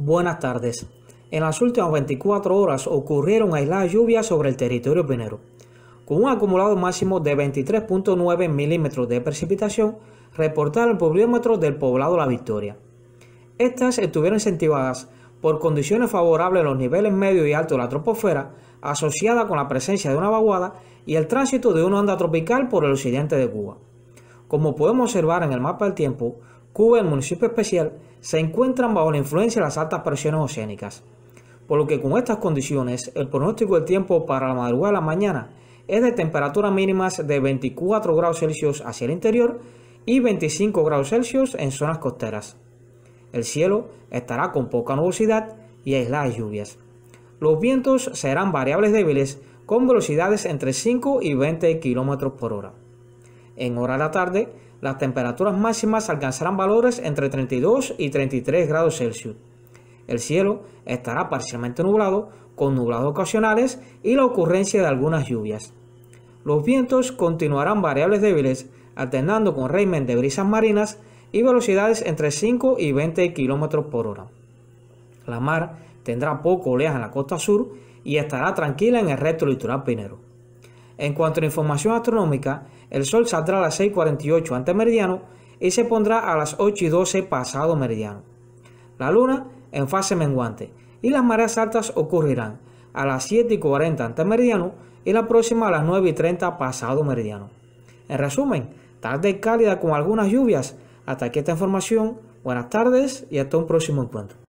Buenas tardes. En las últimas 24 horas ocurrieron aisladas lluvias sobre el territorio pinero, con un acumulado máximo de 23.9 milímetros de precipitación reportado en el pluviómetro del poblado La Victoria. Estas estuvieron incentivadas por condiciones favorables en los niveles medio y alto de la troposfera, asociada con la presencia de una vaguada y el tránsito de una onda tropical por el occidente de Cuba. Como podemos observar en el mapa del tiempo, Cuba y el municipio especial se encuentran bajo la influencia de las altas presiones oceánicas, por lo que con estas condiciones el pronóstico del tiempo para la madrugada de la mañana es de temperaturas mínimas de 24 grados Celsius hacia el interior y 25 grados Celsius en zonas costeras. El cielo estará con poca nubosidad y aisladas lluvias. Los vientos serán variables débiles con velocidades entre 5 y 20 kilómetros por hora. En hora de la tarde, las temperaturas máximas alcanzarán valores entre 32 y 33 grados Celsius. El cielo estará parcialmente nublado, con nublados ocasionales y la ocurrencia de algunas lluvias. Los vientos continuarán variables débiles, alternando con régimen de brisas marinas y velocidades entre 5 y 20 km por hora. La mar tendrá poco oleas en la costa sur y estará tranquila en el resto del litoral pinero. En cuanto a información astronómica, el Sol saldrá a las 6.48 ante meridiano y se pondrá a las 8.12 pasado meridiano. La Luna en fase menguante y las mareas altas ocurrirán a las 7.40 ante meridiano y la próxima a las 9.30 pasado meridiano. En resumen, tarde cálida con algunas lluvias. Hasta aquí esta información. Buenas tardes y hasta un próximo encuentro.